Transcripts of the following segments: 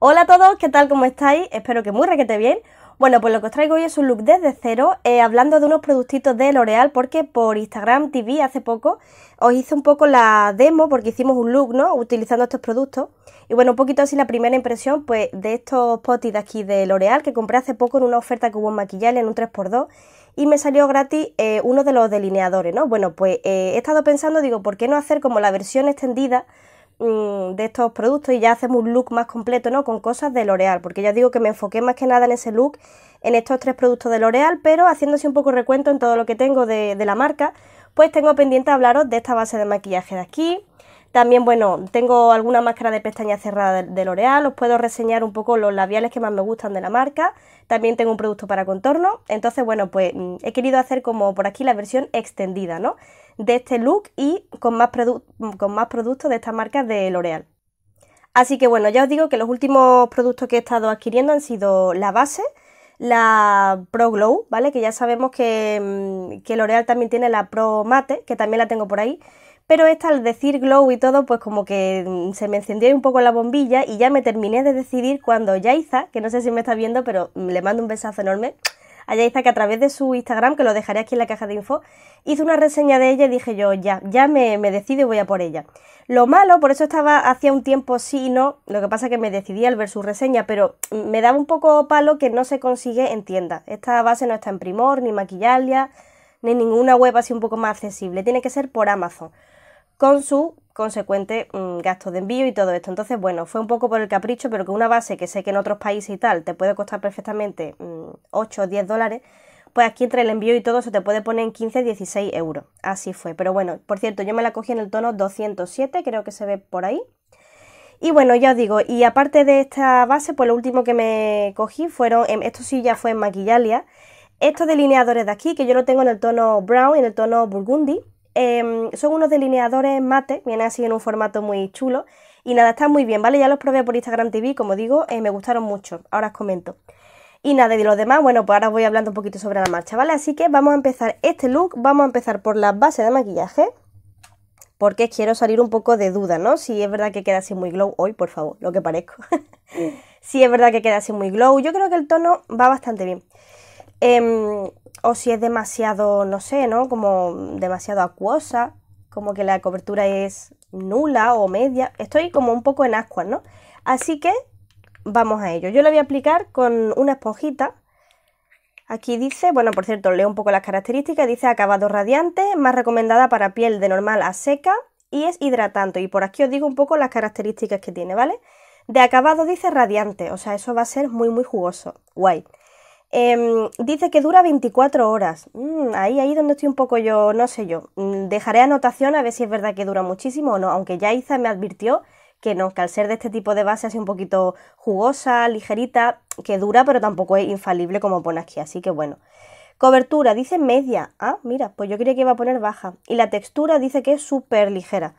Hola a todos, ¿qué tal? ¿Cómo estáis? Espero que muy requete bien. Bueno, pues lo que os traigo hoy es un look desde cero, eh, hablando de unos productitos de L'Oreal, porque por Instagram TV hace poco os hice un poco la demo, porque hicimos un look, ¿no? Utilizando estos productos. Y bueno, un poquito así la primera impresión, pues, de estos potis de aquí de L'Oreal, que compré hace poco en una oferta que hubo en Maquillar en un 3x2, y me salió gratis eh, uno de los delineadores, ¿no? Bueno, pues eh, he estado pensando, digo, ¿por qué no hacer como la versión extendida? Mm, de estos productos y ya hacemos un look más completo, ¿no? Con cosas de L'Oreal, porque ya digo que me enfoqué más que nada en ese look, en estos tres productos de L'Oreal, pero haciéndose un poco recuento en todo lo que tengo de, la marca, pues tengo pendiente hablaros de esta base de maquillaje de aquí, también, bueno, tengo alguna máscara de pestaña cerrada de, L'Oreal, os puedo reseñar un poco los labiales que más me gustan de la marca. También tengo un producto para contorno. Entonces, bueno, pues mm, he querido hacer como por aquí la versión extendida, ¿no? de este look y con más, con más productos de estas marcas de L'Oreal. Así que bueno, ya os digo que los últimos productos que he estado adquiriendo han sido la base, la Pro Glow, ¿vale? Que ya sabemos que, mm, que L'Oreal también tiene la Pro Mate, que también la tengo por ahí. Pero esta al decir glow y todo, pues como que mm, se me encendió un poco la bombilla y ya me terminé de decidir cuando Yaiza, que no sé si me está viendo, pero mm, le mando un besazo enorme, Allá está que a través de su Instagram, que lo dejaré aquí en la caja de info, hizo una reseña de ella y dije yo, ya, ya me, decido y voy a por ella. Lo malo, por eso estaba hacía un tiempo sí y no, lo que pasa que me decidí al ver su reseña, pero mm, me daba un poco palo que no se consigue en tiendas. Esta base no está en Primor, ni Maquillalia, ni ninguna web así un poco más accesible, tiene que ser por Amazon con su consecuente mm, gasto de envío y todo esto. Entonces, bueno, fue un poco por el capricho, pero que una base que sé que en otros países y tal te puede costar perfectamente 8 mm, o 10 dólares, pues aquí entre el envío y todo se te puede poner en 15, 16 euros. Así fue. Pero bueno, por cierto, yo me la cogí en el tono 207, creo que se ve por ahí. Y bueno, ya os digo, y aparte de esta base, pues lo último que me cogí fueron, em, esto sí ya fue en Maquillalia, estos delineadores de aquí, que yo lo tengo en el tono brown, Y en el tono burgundy. Em, son unos delineadores mate, vienen así en un formato muy chulo. Y nada, están muy bien, ¿vale? Ya los probé por Instagram TV, como digo, eh, me gustaron mucho. Ahora os comento. Y nada, de los demás, bueno, pues ahora voy hablando un poquito sobre la marcha, ¿vale? Así que vamos a empezar este look, vamos a empezar por la base de maquillaje, porque quiero salir un poco de duda, ¿no? Si es verdad que queda así muy glow, hoy, por favor, lo que parezco. si es verdad que queda así muy glow, yo creo que el tono va bastante bien. Em, o si es demasiado, no sé, ¿no? Como demasiado acuosa, como que la cobertura es nula o media. Estoy como un poco en ascuas, ¿no? Así que vamos a ello. Yo lo voy a aplicar con una esponjita. Aquí dice, bueno, por cierto, leo un poco las características, dice acabado radiante, más recomendada para piel de normal a seca y es hidratante. Y por aquí os digo un poco las características que tiene, ¿vale? De acabado dice radiante, o sea, eso va a ser muy, muy jugoso. Guay. Em, dice que dura 24 horas. Mm, ahí, ahí donde estoy un poco yo, no sé yo. Mm, dejaré anotación a ver si es verdad que dura muchísimo o no, aunque ya Iza me advirtió que no, que al ser de este tipo de base así un poquito jugosa, ligerita, que dura, pero tampoco es infalible como pone aquí, así que bueno. Cobertura, dice media. Ah, mira, pues yo creía que iba a poner baja. Y la textura dice que es súper ligera.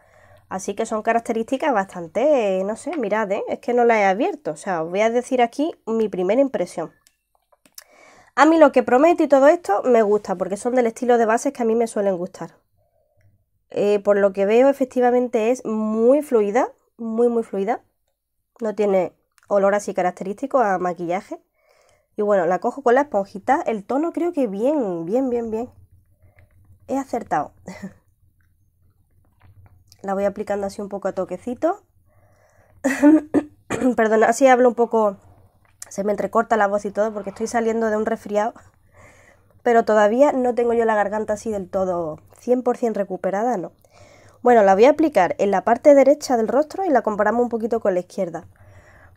Así que son características bastante, no sé, mirad, ¿eh? es que no la he abierto. O sea, os voy a decir aquí mi primera impresión. A mí lo que promete y todo esto me gusta, porque son del estilo de bases que a mí me suelen gustar. Eh, por lo que veo, efectivamente es muy fluida, muy, muy fluida. No tiene olor así característico a maquillaje. Y bueno, la cojo con la esponjita. El tono creo que bien, bien, bien, bien. He acertado. la voy aplicando así un poco a toquecito. Perdona, así hablo un poco se me entrecorta la voz y todo porque estoy saliendo de un resfriado, pero todavía no tengo yo la garganta así del todo 100% recuperada, no. Bueno, la voy a aplicar en la parte derecha del rostro y la comparamos un poquito con la izquierda.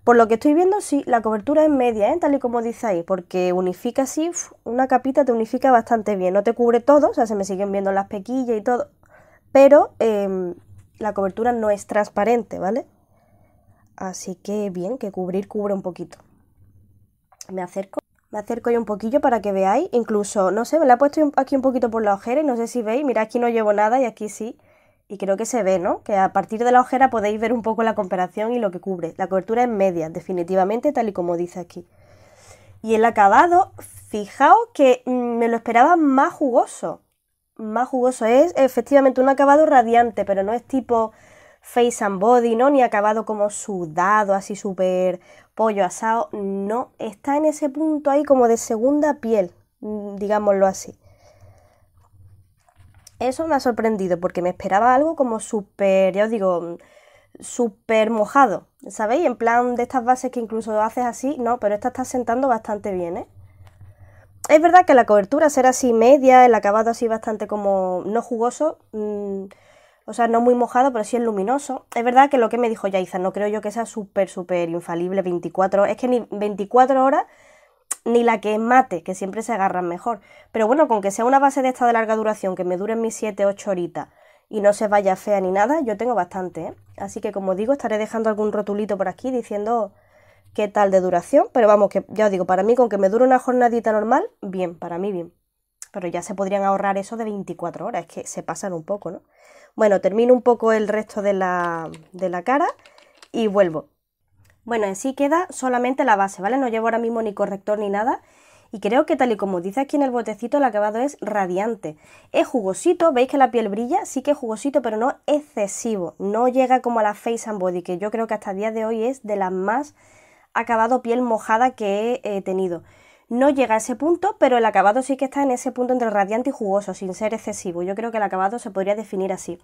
Por lo que estoy viendo, sí, la cobertura es media, ¿eh? tal y como dice ahí, porque unifica así, una capita te unifica bastante bien. No te cubre todo, o sea, se me siguen viendo las pequillas y todo, pero em, la cobertura no es transparente, ¿vale? Así que bien, que cubrir cubre un poquito me acerco. Me acerco yo un poquillo para que veáis. Incluso, no sé, me la he puesto aquí un poquito por la ojera y no sé si veis. Mira, aquí no llevo nada y aquí sí. Y creo que se ve, ¿no? Que a partir de la ojera podéis ver un poco la comparación y lo que cubre. La cobertura es media, definitivamente, tal y como dice aquí. Y el acabado, fijaos que mm, me lo esperaba más jugoso. Más jugoso. Es efectivamente un acabado radiante, pero no es tipo face and body, ¿no? Ni acabado como sudado, así súper pollo asado, no está en ese punto ahí como de segunda piel, mm, digámoslo así. Eso me ha sorprendido porque me esperaba algo como súper, ya os digo, mm, súper mojado, ¿sabéis? En plan de estas bases que incluso haces así, no, pero esta está sentando bastante bien, ¿eh? Es verdad que la cobertura será así media, el acabado así bastante como no jugoso, mm, o sea, no muy mojado, pero sí es luminoso. Es verdad que lo que me dijo Yaiza, no creo yo que sea súper, súper infalible 24 Es que ni 24 horas ni la que es mate, que siempre se agarran mejor. Pero bueno, con que sea una base de esta de larga duración, que me dure mis 7, 8 horitas y no se vaya fea ni nada, yo tengo bastante. ¿eh? Así que como digo, estaré dejando algún rotulito por aquí diciendo qué tal de duración. Pero vamos, que ya os digo, para mí con que me dure una jornadita normal, bien, para mí bien pero ya se podrían ahorrar eso de 24 horas, es que se pasan un poco, ¿no? Bueno, termino un poco el resto de la, de la cara y vuelvo. Bueno, en sí queda solamente la base, ¿vale? No llevo ahora mismo ni corrector ni nada. Y creo que tal y como dice aquí en el botecito, el acabado es radiante. Es jugosito, veis que la piel brilla, sí que es jugosito, pero no excesivo. No llega como a la Face and Body, que yo creo que hasta el día de hoy es de las más acabado piel mojada que he tenido. No llega a ese punto, pero el acabado sí que está en ese punto entre radiante y jugoso, sin ser excesivo. Yo creo que el acabado se podría definir así.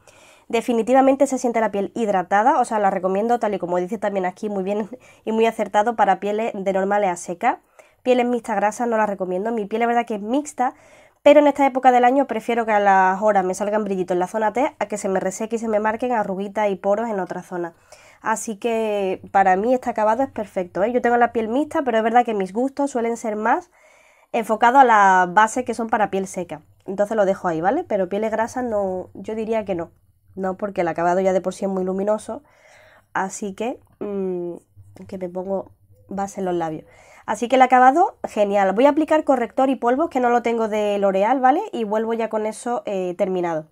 Definitivamente se siente la piel hidratada, o sea, la recomiendo tal y como dice también aquí, muy bien y muy acertado para pieles de normales a secas Pieles mixtas grasas no las recomiendo. Mi piel es verdad que es mixta, pero en esta época del año prefiero que a las horas me salgan brillitos en la zona T a que se me reseque y se me marquen arruguitas y poros en otra zona. Así que para mí este acabado es perfecto. ¿eh? Yo tengo la piel mixta, pero es verdad que mis gustos suelen ser más enfocados a las bases que son para piel seca. Entonces lo dejo ahí, ¿vale? Pero pieles grasas no, yo diría que no. No, porque el acabado ya de por sí es muy luminoso. Así que, mm, que me pongo base en los labios. Así que el acabado, genial. Voy a aplicar corrector y polvo que no lo tengo de L'Oreal, ¿vale? Y vuelvo ya con eso eh, terminado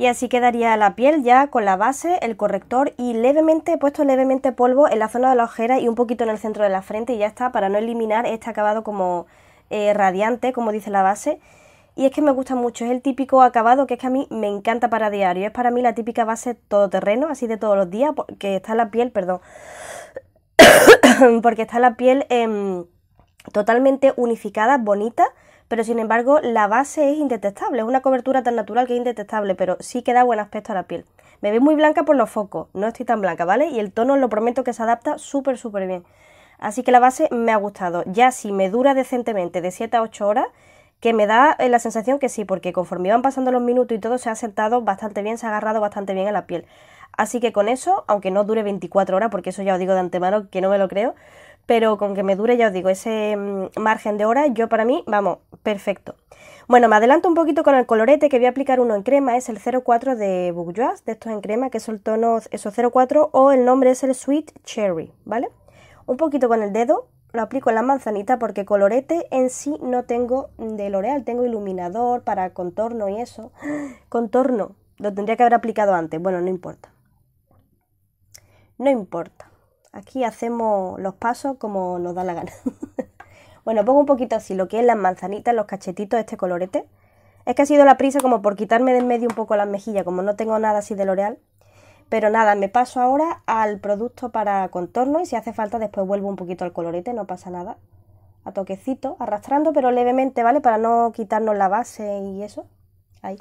y así quedaría la piel ya con la base, el corrector y levemente he puesto levemente polvo en la zona de la ojera y un poquito en el centro de la frente y ya está para no eliminar este acabado como eh, radiante como dice la base y es que me gusta mucho, es el típico acabado que es que a mí me encanta para diario, es para mí la típica base todoterreno, así de todos los días, porque está la piel, perdón, em, porque está la piel totalmente unificada, bonita, pero sin embargo la base es indetectable, es una cobertura tan natural que es indetectable, pero sí que da buen aspecto a la piel. Me ve muy blanca por los focos, no estoy tan blanca, ¿vale? Y el tono lo prometo que se adapta súper, súper bien. Así que la base me ha gustado. Ya si me dura decentemente de 7 a 8 horas, que me da eh, la sensación que sí, porque conforme van pasando los minutos y todo se ha sentado bastante bien, se ha agarrado bastante bien a la piel. Así que con eso, aunque no dure 24 horas, porque eso ya os digo de antemano que no me lo creo, pero con que me dure, ya os digo, ese mm, margen de hora, yo para mí, vamos, perfecto. Bueno, me adelanto un poquito con el colorete que voy a aplicar uno en crema, es el 04 de Bourjois de estos en crema, que es el tono eso 04 o el nombre es el Sweet Cherry, ¿vale? Un poquito con el dedo, lo aplico en la manzanita porque colorete en sí no tengo de L'Oreal, tengo iluminador para contorno y eso. Contorno, lo tendría que haber aplicado antes, bueno, no importa. No importa. Aquí hacemos los pasos como nos da la gana. bueno, pongo un poquito así lo que es las manzanitas, los cachetitos, este colorete. Es que ha sido la prisa como por quitarme en medio un poco las mejillas, como no tengo nada así de L'Oreal. Pero nada, me paso ahora al producto para contorno y si hace falta después vuelvo un poquito al colorete, no pasa nada. A toquecito, arrastrando pero levemente, ¿vale? Para no quitarnos la base y eso. Ahí.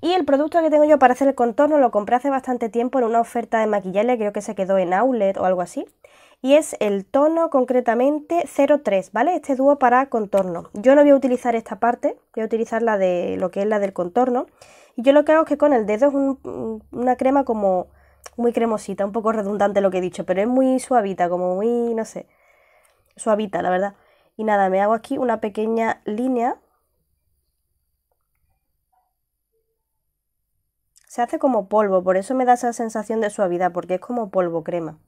Y el producto que tengo yo para hacer el contorno lo compré hace bastante tiempo en una oferta de maquillaje, creo que se quedó en outlet o algo así. Y es el tono concretamente 03, ¿vale? Este dúo para contorno. Yo no voy a utilizar esta parte, voy a utilizar la de lo que es la del contorno. Y yo lo que hago es que con el dedo es mm, una crema como muy cremosita, un poco redundante lo que he dicho, pero es muy suavita, como muy, no sé, suavita, la verdad. Y nada, me hago aquí una pequeña línea Se hace como polvo, por eso me da esa sensación de suavidad, porque es como polvo crema.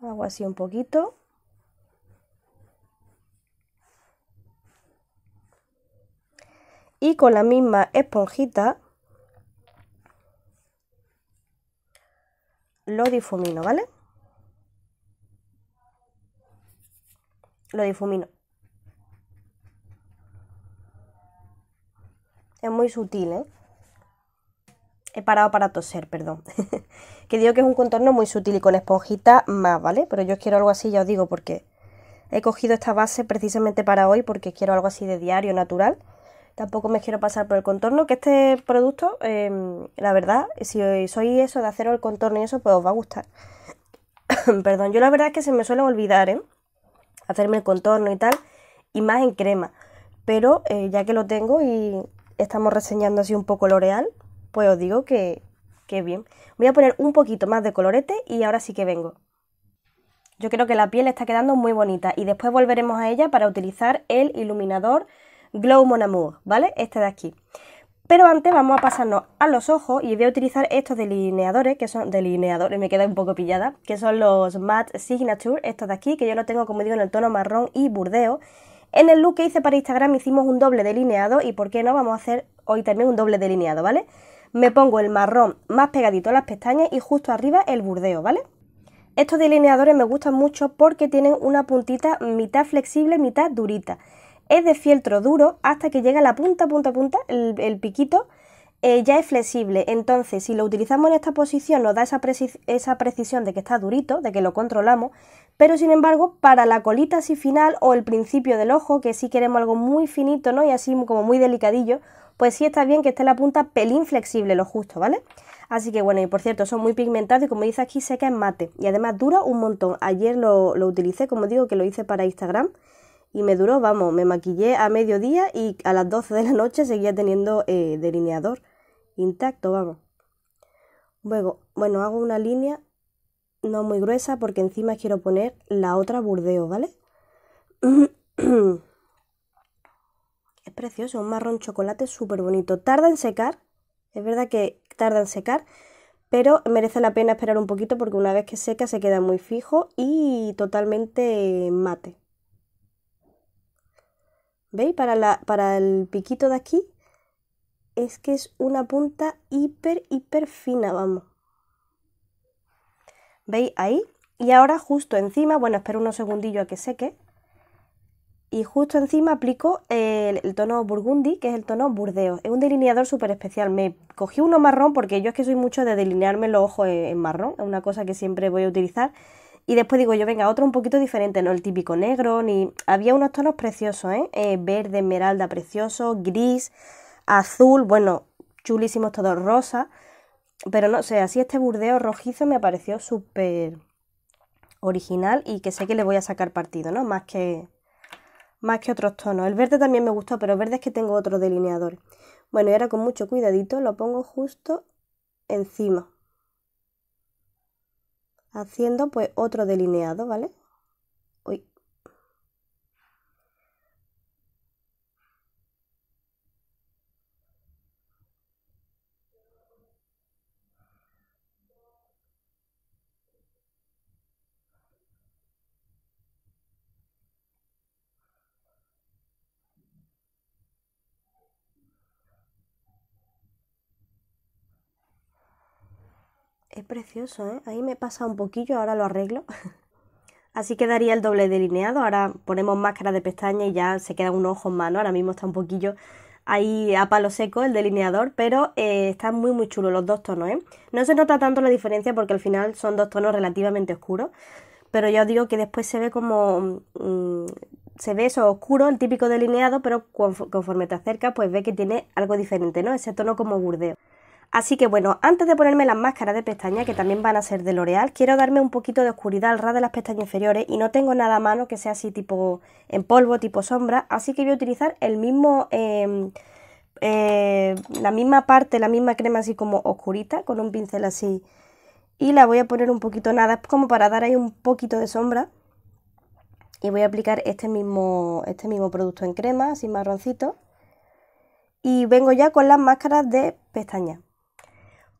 Hago así un poquito. Y con la misma esponjita lo difumino, ¿vale? Lo difumino. Es muy sutil, ¿eh? He parado para toser, perdón. que digo que es un contorno muy sutil y con esponjita más, ¿vale? Pero yo quiero algo así, ya os digo, porque he cogido esta base precisamente para hoy, porque quiero algo así de diario, natural. Tampoco me quiero pasar por el contorno, que este producto, em, la verdad, si soy eso de hacer el contorno y eso, pues os va a gustar. perdón, yo la verdad es que se me suele olvidar, ¿eh? Hacerme el contorno y tal, y más en crema. Pero eh, ya que lo tengo y estamos reseñando así un poco L'Oreal, pues os digo que, que bien. Voy a poner un poquito más de colorete y ahora sí que vengo. Yo creo que la piel está quedando muy bonita y después volveremos a ella para utilizar el iluminador Glow Mon Amour, ¿vale? Este de aquí. Pero antes vamos a pasarnos a los ojos y voy a utilizar estos delineadores, que son delineadores, me queda un poco pillada, que son los Matte Signature, estos de aquí, que yo lo tengo como digo en el tono marrón y burdeo en el look que hice para Instagram hicimos un doble delineado y por qué no vamos a hacer hoy también un doble delineado, ¿vale? Me pongo el marrón más pegadito a las pestañas y justo arriba el burdeo, ¿vale? Estos delineadores me gustan mucho porque tienen una puntita mitad flexible, mitad durita. Es de fieltro duro hasta que llega la punta, punta, punta, el, piquito eh, ya es flexible. Entonces, si lo utilizamos en esta posición, nos da esa, precisión de que está durito, de que lo controlamos, pero sin embargo, para la colita así final o el principio del ojo, que sí queremos algo muy finito, ¿no? Y así como muy delicadillo, pues sí está bien que esté la punta pelín flexible, lo justo, ¿vale? Así que bueno, y por cierto, son muy pigmentados y como dice aquí, seca en mate. Y además dura un montón. Ayer lo, utilicé, como digo, que lo hice para Instagram y me duró, vamos, me maquillé a mediodía y a las 12 de la noche seguía teniendo eh, delineador intacto, vamos. Luego, bueno, hago una línea no muy gruesa porque encima quiero poner la otra burdeo, ¿vale? es precioso, un marrón chocolate súper bonito. Tarda en secar, es verdad que tarda en secar, pero merece la pena esperar un poquito porque una vez que seca se queda muy fijo y totalmente mate. ¿Veis? Para, para el piquito de aquí es que es una punta hiper, hiper fina, vamos. ¿Veis ahí? Y ahora justo encima, bueno, espero unos segundillos a que seque. Y justo encima aplico el, tono burgundy, que es el tono burdeo. Es un delineador súper especial. Me cogí uno marrón porque yo es que soy mucho de delinearme los ojos en, marrón. Es una cosa que siempre voy a utilizar. Y después digo yo, venga, otro un poquito diferente, no el típico negro, ni... Había unos tonos preciosos, ¿eh? eh verde, esmeralda, precioso, gris, azul, bueno, chulísimos todos, rosa pero no sé, así este burdeo rojizo me pareció súper original y que sé que le voy a sacar partido, ¿no? Más que, más que otros tonos. El verde también me gustó, pero verde es que tengo otro delineador. Bueno, y ahora con mucho cuidadito lo pongo justo encima. Haciendo pues otro delineado, ¿vale? Uy, Es precioso, ¿eh? Ahí me pasa un poquillo, ahora lo arreglo. Así quedaría el doble delineado. Ahora ponemos máscara de pestaña y ya se queda un ojo en mano. Ahora mismo está un poquillo ahí a palo seco el delineador, pero eh, están está muy muy chulos los dos tonos, ¿eh? No se nota tanto la diferencia porque al final son dos tonos relativamente oscuros, pero ya os digo que después se ve como... Mm, mm, se ve eso oscuro, el típico delineado, pero conforme te acercas pues ve que tiene algo diferente, ¿no? Ese tono como burdeo. Así que bueno, antes de ponerme las máscaras de pestaña, que también van a ser de L'Oreal, quiero darme un poquito de oscuridad al ras de las pestañas inferiores y no tengo nada a mano que sea así tipo en polvo, tipo sombra, así que voy a utilizar el mismo, em, eh, la misma parte, la misma crema así como oscurita, con un pincel así y la voy a poner un poquito nada, como para dar ahí un poquito de sombra y voy a aplicar este mismo, este mismo producto en crema, así marroncito y vengo ya con las máscaras de pestaña.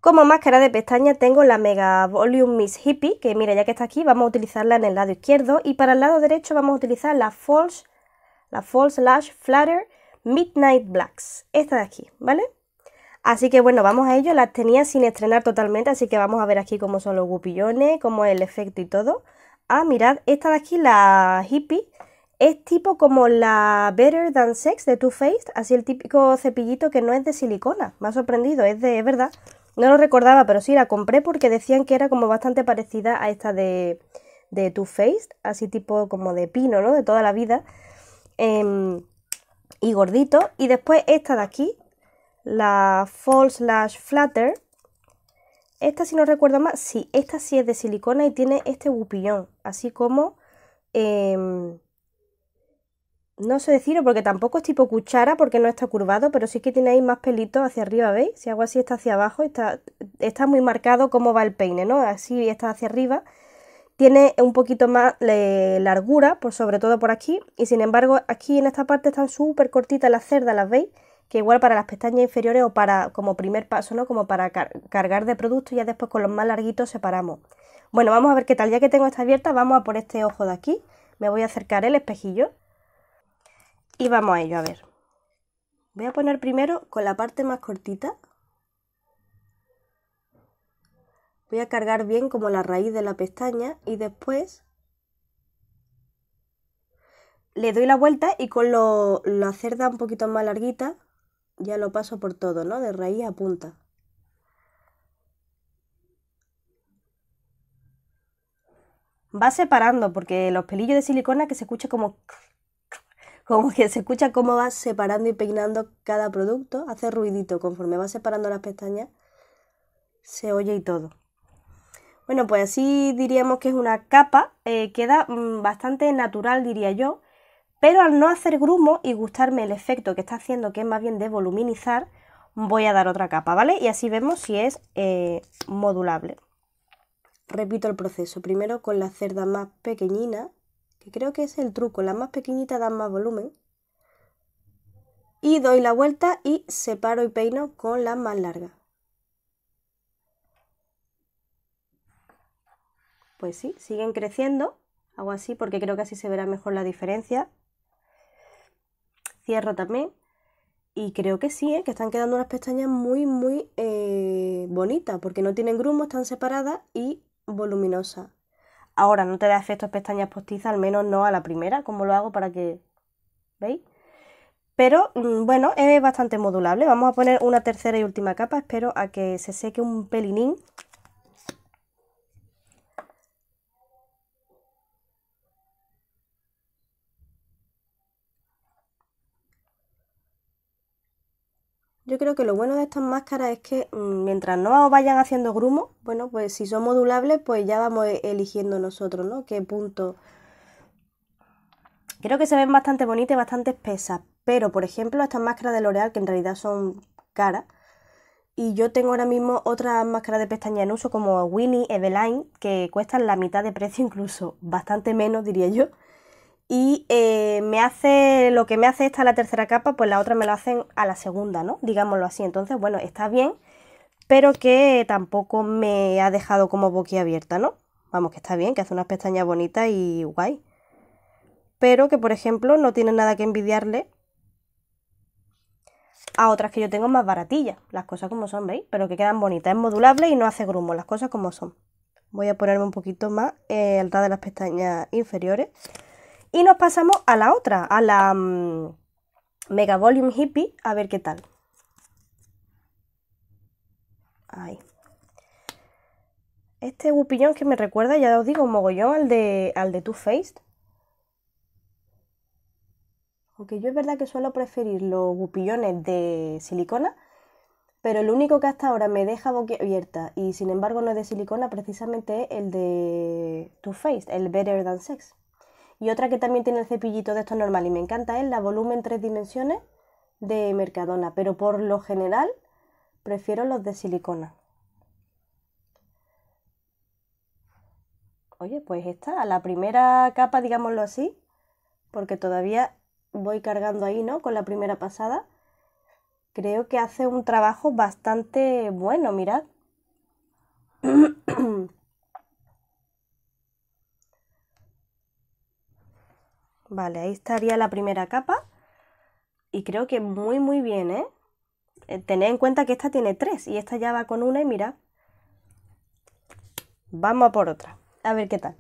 Como máscara de pestaña tengo la Mega Volume Miss Hippie, que mira, ya que está aquí, vamos a utilizarla en el lado izquierdo. Y para el lado derecho vamos a utilizar la False, la False Lash Flutter Midnight Blacks. Esta de aquí, ¿vale? Así que bueno, vamos a ello. Las tenía sin estrenar totalmente, así que vamos a ver aquí cómo son los gupillones, cómo es el efecto y todo. Ah, mirad, esta de aquí, la Hippie, es tipo como la Better Than Sex de Too Faced, así el típico cepillito que no es de silicona. Me ha sorprendido, es de, verdad. No lo recordaba, pero sí, la compré porque decían que era como bastante parecida a esta de, de Too Faced, así tipo como de pino, ¿no? De toda la vida. Em, y gordito. Y después esta de aquí, la false lash Flutter. Esta, si no recuerdo más, sí, esta sí es de silicona y tiene este gupillón. así como em, no sé decirlo porque tampoco es tipo cuchara porque no está curvado, pero sí que tiene ahí más pelitos hacia arriba, ¿veis? Si hago así está hacia abajo, está, está muy marcado cómo va el peine, ¿no? Así está hacia arriba. Tiene un poquito más de largura, por pues sobre todo por aquí, y sin embargo aquí en esta parte están súper cortitas las cerdas, ¿las veis? Que igual para las pestañas inferiores o para como primer paso, ¿no? Como para cargar de producto y ya después con los más larguitos separamos. Bueno, vamos a ver qué tal. Ya que tengo esta abierta, vamos a por este ojo de aquí. Me voy a acercar el espejillo. Y vamos a ello, a ver. Voy a poner primero con la parte más cortita. Voy a cargar bien como la raíz de la pestaña y después le doy la vuelta y con lo, la cerda un poquito más larguita ya lo paso por todo, ¿no? De raíz a punta. Va separando porque los pelillos de silicona que se escucha como como que se escucha cómo va separando y peinando cada producto, hace ruidito conforme va separando las pestañas, se oye y todo. Bueno, pues así diríamos que es una capa, eh, queda mm, bastante natural diría yo, pero al no hacer grumo y gustarme el efecto que está haciendo, que es más bien de voluminizar, voy a dar otra capa, ¿vale? Y así vemos si es eh, modulable. Repito el proceso, primero con la cerda más pequeñina, creo que es el truco, las más pequeñitas dan más volumen. Y doy la vuelta y separo y peino con las más largas. Pues sí, siguen creciendo. Hago así porque creo que así se verá mejor la diferencia. Cierro también. Y creo que sí, ¿eh? que están quedando unas pestañas muy, muy eh, bonitas, porque no tienen grumos, están separadas y voluminosas. Ahora, no te da efectos pestañas postizas, al menos no a la primera, como lo hago para que... ¿Veis? Pero mm, bueno, es bastante modulable. Vamos a poner una tercera y última capa. Espero a que se seque un pelinín creo que lo bueno de estas máscaras es que mm, mientras no vayan haciendo grumos, bueno, pues si son modulables, pues ya vamos e-, eligiendo nosotros, ¿no? Qué punto. Creo que se ven bastante bonitas y bastante espesas, pero por ejemplo estas máscaras de L'Oreal, que en realidad son caras, y yo tengo ahora mismo otras máscaras de pestaña en uso como Winnie, Eveline, que cuestan la mitad de precio incluso, bastante menos diría yo y eh, me hace lo que me hace esta la tercera capa, pues la otra me lo hacen a la segunda, ¿no? Digámoslo así. Entonces, bueno, está bien, pero que tampoco me ha dejado como boquiabierta, ¿no? Vamos, que está bien, que hace unas pestañas bonitas y guay. Pero que, por ejemplo, no tiene nada que envidiarle a otras que yo tengo más baratillas, las cosas como son, ¿veis? Pero que quedan bonitas, es modulable y no hace grumo, las cosas como son. Voy a ponerme un poquito más eh, alta de las pestañas inferiores y nos pasamos a la otra, a la mm, Mega Volume Hippie, a ver qué tal. Ahí. Este gupillón que me recuerda, ya os digo, un mogollón al de, al de Too Faced. Aunque yo es verdad que suelo preferir los gupillones de silicona, pero el único que hasta ahora me deja boquiabierta y sin embargo no es de silicona precisamente es el de Too Faced, el Better Than Sex. Y otra que también tiene el cepillito de estos normal y me encanta es la volumen tres dimensiones de Mercadona, pero por lo general prefiero los de silicona. Oye, pues esta, a la primera capa, digámoslo así, porque todavía voy cargando ahí, ¿no? Con la primera pasada. Creo que hace un trabajo bastante bueno, mirad. Vale, ahí estaría la primera capa. Y creo que muy, muy bien, ¿eh? ¿eh? Tened en cuenta que esta tiene tres y esta ya va con una y mira. Vamos a por otra. A ver qué tal.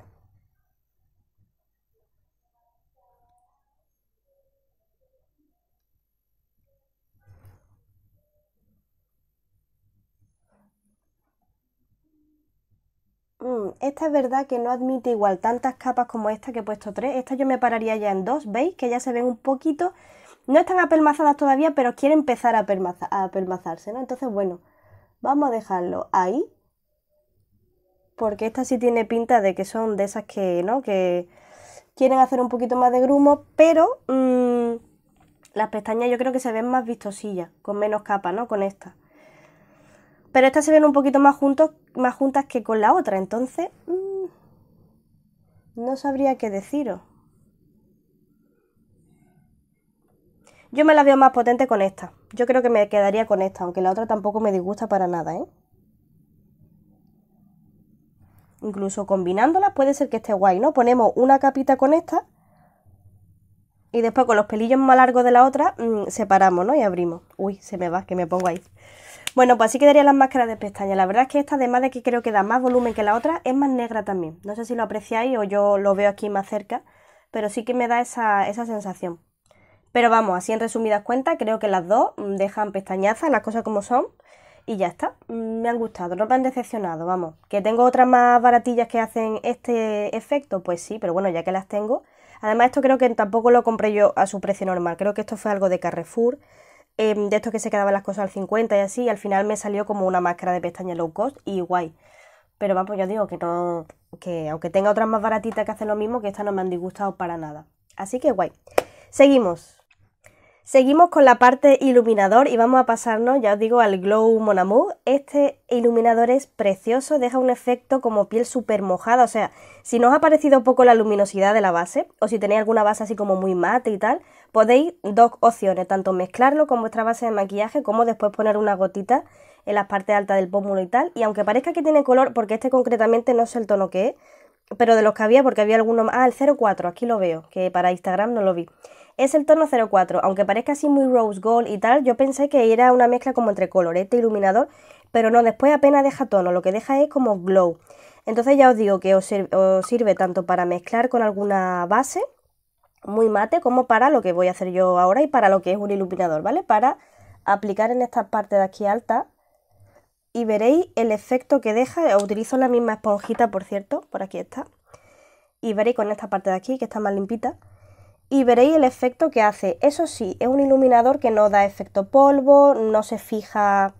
Mm, esta es verdad que no admite igual tantas capas como esta que he puesto tres. Esta yo me pararía ya en dos, ¿veis? Que ya se ven un poquito. No están apelmazadas todavía, pero quieren empezar a, apelmazarse, ¿no? Entonces, bueno, vamos a dejarlo ahí. Porque esta sí tiene pinta de que son de esas que, ¿no? Que quieren hacer un poquito más de grumo, pero mm, las pestañas yo creo que se ven más vistosillas, con menos capa, ¿no? Con esta. Pero estas se ven un poquito más juntos más juntas que con la otra, entonces mm, no sabría qué deciros. Yo me la veo más potente con esta. Yo creo que me quedaría con esta, aunque la otra tampoco me disgusta para nada, ¿eh? Incluso combinándolas puede ser que esté guay, ¿no? Ponemos una capita con esta y después con los pelillos más largos de la otra mm, separamos, ¿no? Y abrimos. Uy, se me va, que me pongo ahí. Bueno, pues así quedaría las máscaras de pestañas. La verdad es que esta, además de que creo que da más volumen que la otra, es más negra también. No sé si lo apreciáis o yo lo veo aquí más cerca, pero sí que me da esa, esa sensación. Pero vamos, así en resumidas cuentas, creo que las dos mm, dejan pestañazas, las cosas como son. Y ya está, mm, me han gustado, no me han decepcionado, vamos. ¿Que tengo otras más baratillas que hacen este efecto? Pues sí, pero bueno, ya que las tengo. Además, esto creo que tampoco lo compré yo a su precio normal, creo que esto fue algo de Carrefour Em, de estos que se quedaban las cosas al 50 y así, y al final me salió como una máscara de pestaña low cost y guay. Pero vamos, yo digo que no, que aunque tenga otras más baratitas que hacen lo mismo, que estas no me han disgustado para nada. Así que guay. Seguimos. Seguimos con la parte iluminador y vamos a pasarnos, ya os digo, al Glow Mon Este iluminador es precioso, deja un efecto como piel súper mojada. O sea, si nos ha parecido poco la luminosidad de la base, o si tenéis alguna base así como muy mate y tal, Podéis dos opciones, tanto mezclarlo con vuestra base de maquillaje como después poner una gotita en las partes altas del pómulo y tal. Y aunque parezca que tiene color, porque este concretamente no es el tono que es, pero de los que había, porque había alguno Ah, el 04, aquí lo veo, que para Instagram no lo vi. Es el tono 04, aunque parezca así muy rose gold y tal, yo pensé que era una mezcla como entre colorete e iluminador, pero no, después apenas deja tono, lo que deja es como glow. Entonces ya os digo que os sirve tanto para mezclar con alguna base muy mate como para lo que voy a hacer yo ahora y para lo que es un iluminador, ¿vale? Para aplicar en esta parte de aquí alta y veréis el efecto que deja. Utilizo la misma esponjita, por cierto, por aquí está. Y veréis con esta parte de aquí, que está más limpita. Y veréis el efecto que hace. Eso sí, es un iluminador que no da efecto polvo, no se fija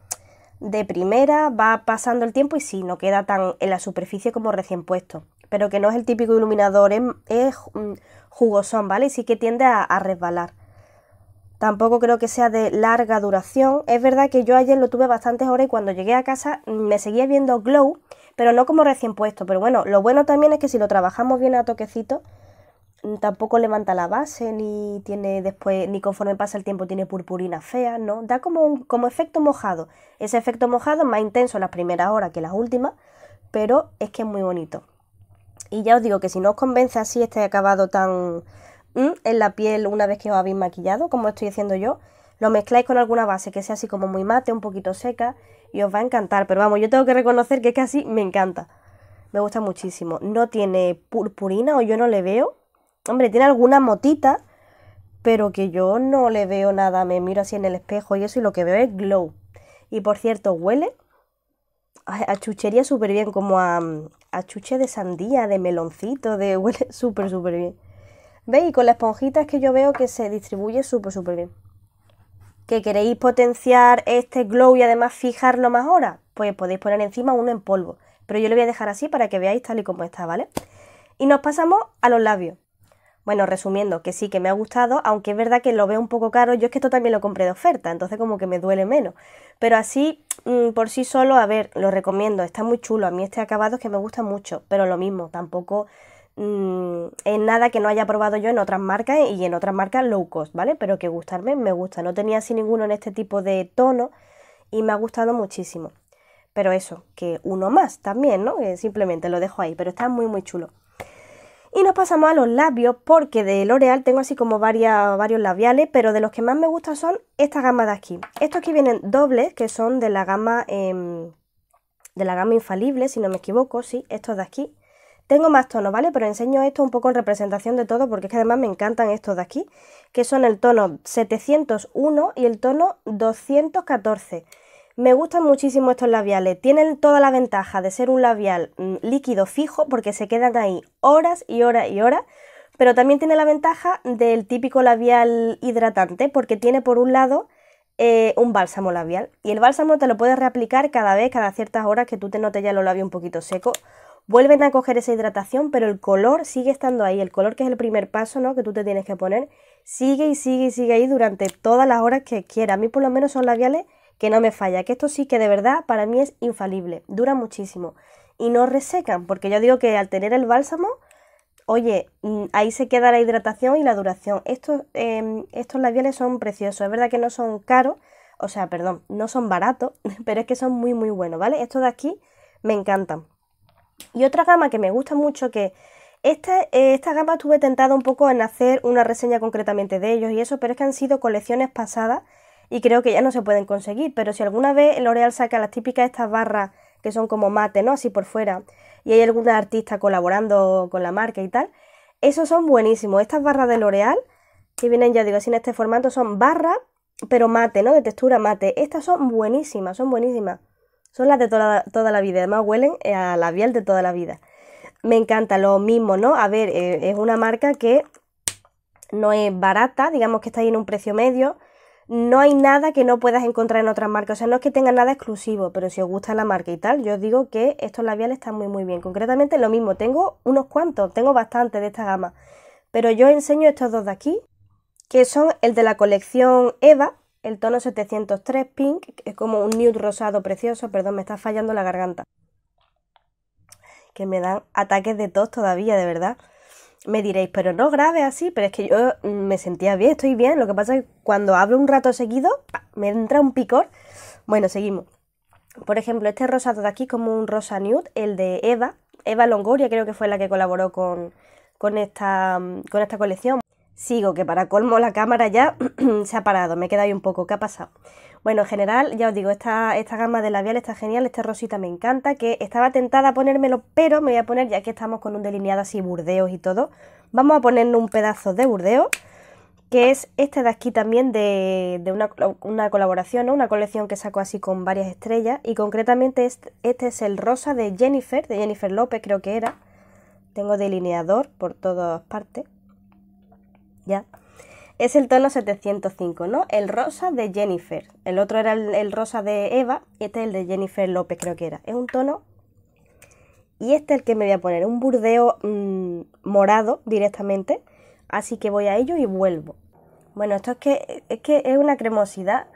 de primera, va pasando el tiempo y sí, no queda tan en la superficie como recién puesto pero que no es el típico iluminador, es, mm, jugosón, ¿vale? Y sí que tiende a, resbalar. Tampoco creo que sea de larga duración. Es verdad que yo ayer lo tuve bastantes horas y cuando llegué a casa mm, me seguía viendo glow, pero no como recién puesto. Pero bueno, lo bueno también es que si lo trabajamos bien a toquecito, mm, tampoco levanta la base, ni tiene después, ni conforme pasa el tiempo tiene purpurina fea, ¿no? Da como como efecto mojado. Ese efecto mojado es más intenso en las primeras horas que las últimas, pero es que es muy bonito. Y ya os digo que si no os convence así este acabado tan mm, en la piel una vez que os habéis maquillado, como estoy haciendo yo, lo mezcláis con alguna base que sea así como muy mate, un poquito seca, y os va a encantar. Pero vamos, yo tengo que reconocer que casi me encanta. Me gusta muchísimo. No tiene purpurina o yo no le veo. Hombre, tiene alguna motita, pero que yo no le veo nada. Me miro así en el espejo y eso y lo que veo es glow. Y por cierto, huele achuchería chuchería súper bien, como a, mm, de sandía, de meloncito, de huele súper, súper bien. ¿Veis? con la esponjita es que yo veo que se distribuye súper, súper bien. ¿Que queréis potenciar este glow y además fijarlo más ahora? Pues podéis poner encima uno en polvo. Pero yo lo voy a dejar así para que veáis tal y como está, ¿vale? Y nos pasamos a los labios. Bueno, resumiendo, que sí, que me ha gustado, aunque es verdad que lo veo un poco caro, yo es que esto también lo compré de oferta, entonces como que me duele menos. Pero así, mm, por sí solo, a ver, lo recomiendo, está muy chulo, a mí este acabado es que me gusta mucho, pero lo mismo, tampoco mm, es nada que no haya probado yo en otras marcas y en otras marcas low cost, ¿vale? Pero que gustarme me gusta, no tenía así ninguno en este tipo de tono y me ha gustado muchísimo. Pero eso, que uno más también, ¿no? simplemente lo dejo ahí, pero está muy muy chulo. Y nos pasamos a los labios porque de L'Oreal tengo así como varios labiales, pero de los que más me gustan son esta gama de aquí. Estos aquí vienen dobles, que son de la gama... Em, de la gama infalible, si no me equivoco, sí, estos de aquí. Tengo más tonos, ¿vale? Pero enseño esto un poco en representación de todo porque es que además me encantan estos de aquí, que son el tono 701 y el tono 214. Me gustan muchísimo estos labiales. Tienen toda la ventaja de ser un labial mm, líquido fijo porque se quedan ahí horas y horas y horas. Pero también tiene la ventaja del típico labial hidratante porque tiene por un lado eh, un bálsamo labial. Y el bálsamo te lo puedes reaplicar cada vez, cada ciertas horas que tú te notes ya los labios un poquito secos. Vuelven a coger esa hidratación, pero el color sigue estando ahí. El color que es el primer paso ¿no? que tú te tienes que poner, sigue y sigue y sigue ahí durante todas las horas que quieras. A mí por lo menos son labiales que no me falla, que esto sí que de verdad para mí es infalible, dura muchísimo y no resecan, porque yo digo que al tener el bálsamo, oye, mm, ahí se queda la hidratación y la duración. Em, estos, estos labiales son preciosos, es verdad que no son caros, o sea, perdón, no son baratos, pero es que son muy, muy buenos, ¿vale? Estos de aquí me encantan. Y otra gama que me gusta mucho que... Esta, eh, esta gama estuve tentada un poco en hacer una reseña concretamente de ellos y eso, pero es que han sido colecciones pasadas y creo que ya no se pueden conseguir, pero si alguna vez L'Oreal saca las típicas estas barras que son como mate, ¿no? Así por fuera, y hay alguna artista colaborando con la marca y tal, esos son buenísimos. Estas barras de L'Oreal, que vienen ya digo así en este formato, son barras, pero mate, ¿no? De textura mate. Estas son buenísimas, son buenísimas. Son las de toda, toda la vida, además huelen a labial de toda la vida. Me encanta lo mismo, ¿no? A ver, eh, es una marca que no es barata, digamos que está ahí en un precio medio, no hay nada que no puedas encontrar en otras marcas. O sea, no es que tenga nada exclusivo, pero si os gusta la marca y tal, yo os digo que estos labiales están muy muy bien. Concretamente lo mismo, tengo unos cuantos, tengo bastante de esta gama. Pero yo os enseño estos dos de aquí, que son el de la colección Eva, el tono 703 Pink, que es como un nude rosado precioso. Perdón, me está fallando la garganta. Que me dan ataques de tos todavía, de verdad. Me diréis, pero no grave así, pero es que yo mm, me sentía bien, estoy bien. Lo que pasa es que cuando hablo un rato seguido, me entra un picor. Bueno, seguimos. Por ejemplo, este rosado de aquí, como un rosa nude, el de Eva. Eva Longoria creo que fue la que colaboró con, con, esta, mm, con esta colección. Sigo, que para colmo la cámara ya se ha parado, me he quedado ahí un poco. ¿Qué ha pasado? Bueno, en general, ya os digo, esta, esta gama de labial está genial, este rosita me encanta, que estaba tentada a ponérmelo, pero me voy a poner, ya que estamos con un delineado así burdeos y todo, vamos a ponernos un pedazo de burdeo, que es este de aquí también de, una, colaboración, ¿no? una colección que sacó así con varias estrellas, y concretamente este es el rosa de Jennifer, de Jennifer López creo que era, tengo delineador por todas partes, ya... Es el tono 705, ¿no? El rosa de Jennifer. El otro era el, rosa de Eva y este es el de Jennifer López, creo que era. Es un tono... Y este es el que me voy a poner, un burdeo mm, morado directamente. Así que voy a ello y vuelvo. Bueno, esto es que es, que es una cremosidad.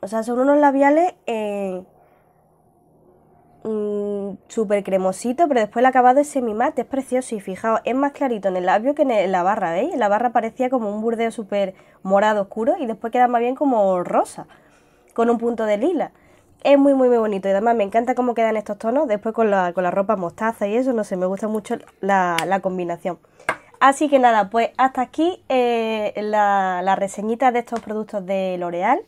O sea, son unos labiales eh, Mm, súper cremosito, pero después el acabado es mate es precioso. Y fijaos, es más clarito en el labio que en, la barra, ¿veis? la barra parecía como un burdeo súper morado oscuro y después queda más bien como rosa, con un punto de lila. Es muy, muy, muy bonito y además me encanta cómo quedan estos tonos. Después con la, con la ropa mostaza y eso, no sé, me gusta mucho la, combinación. Así que nada, pues hasta aquí eh, la, la reseñita de estos productos de L'Oreal.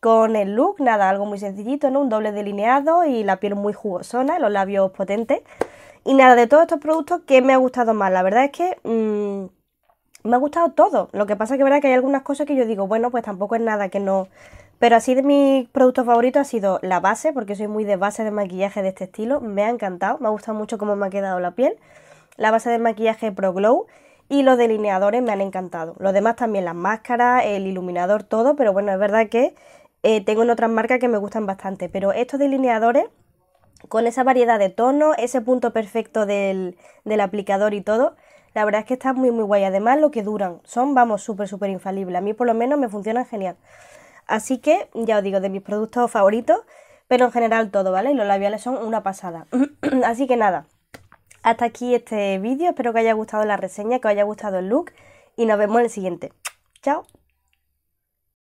Con el look, nada, algo muy sencillito, ¿no? Un doble delineado y la piel muy jugosona, los labios potentes. Y nada, de todos estos productos, ¿qué me ha gustado más? La verdad es que mm, me ha gustado todo. Lo que pasa es que, verdad, que hay algunas cosas que yo digo, bueno, pues tampoco es nada que no... Pero así de mis productos favoritos ha sido la base, porque soy muy de base de maquillaje de este estilo. Me ha encantado, me ha gustado mucho cómo me ha quedado la piel. La base de maquillaje Pro Glow y los delineadores me han encantado. Los demás también, las máscaras, el iluminador, todo, pero bueno, es verdad que eh, tengo en otras marcas que me gustan bastante, pero estos delineadores, con esa variedad de tonos, ese punto perfecto del, del aplicador y todo, la verdad es que están muy muy guay. Además, lo que duran son, vamos, súper súper infalibles. A mí por lo menos me funcionan genial. Así que, ya os digo, de mis productos favoritos, pero en general todo, ¿vale? Y los labiales son una pasada. Así que nada, hasta aquí este vídeo. Espero que os haya gustado la reseña, que os haya gustado el look y nos vemos en el siguiente. Chao.